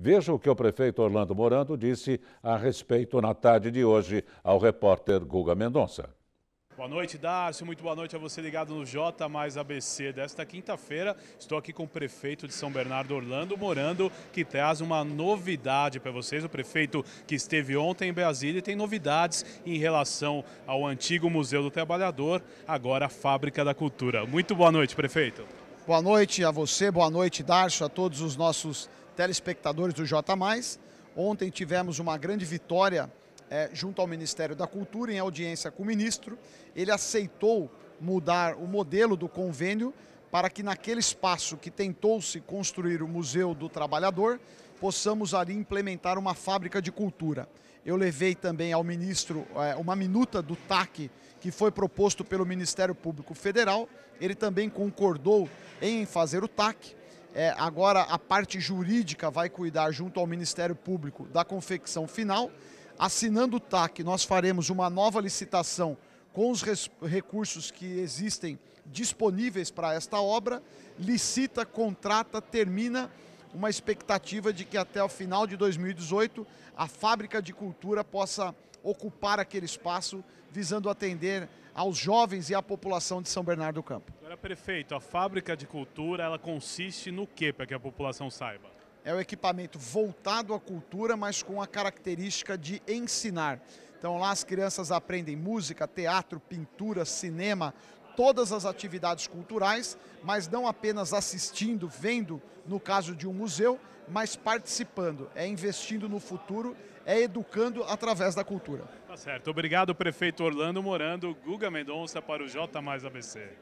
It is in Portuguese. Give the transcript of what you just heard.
Veja o que o prefeito Orlando Morando disse a respeito na tarde de hoje ao repórter Guga Mendonça. Boa noite, Darcio. Muito boa noite a você ligado no J mais ABC desta quinta-feira. Estou aqui com o prefeito de São Bernardo, Orlando Morando, que traz uma novidade para vocês. O prefeito que esteve ontem em Brasília tem novidades em relação ao antigo Museu do Trabalhador, agora a Fábrica da Cultura. Muito boa noite, prefeito. Boa noite a você, boa noite, Darcio, a todos os nossos telespectadores do J. Ontem tivemos uma grande vitória é, junto ao Ministério da Cultura, em audiência com o ministro. Ele aceitou mudar o modelo do convênio para que naquele espaço que tentou-se construir o Museu do Trabalhador, possamos ali implementar uma fábrica de cultura. Eu levei também ao ministro é, uma minuta do TAC que foi proposto pelo Ministério Público Federal. Ele também concordou em fazer o TAC. É, agora a parte jurídica vai cuidar junto ao Ministério Público da confecção final. Assinando o TAC, nós faremos uma nova licitação com os recursos que existem disponíveis para esta obra. Licita, contrata, termina uma expectativa de que até o final de 2018 a fábrica de cultura possa ocupar aquele espaço, visando atender aos jovens e à população de São Bernardo do Campo. Agora, prefeito, a fábrica de cultura, ela consiste no que, para que a população saiba? É o equipamento voltado à cultura, mas com a característica de ensinar. Então lá as crianças aprendem música, teatro, pintura, cinema, todas as atividades culturais, mas não apenas assistindo, vendo, no caso de um museu, mas participando, é investindo no futuro, é educando através da cultura. Tá certo. Obrigado, prefeito Orlando Morando, Guga Mendonça para o J Mais ABC.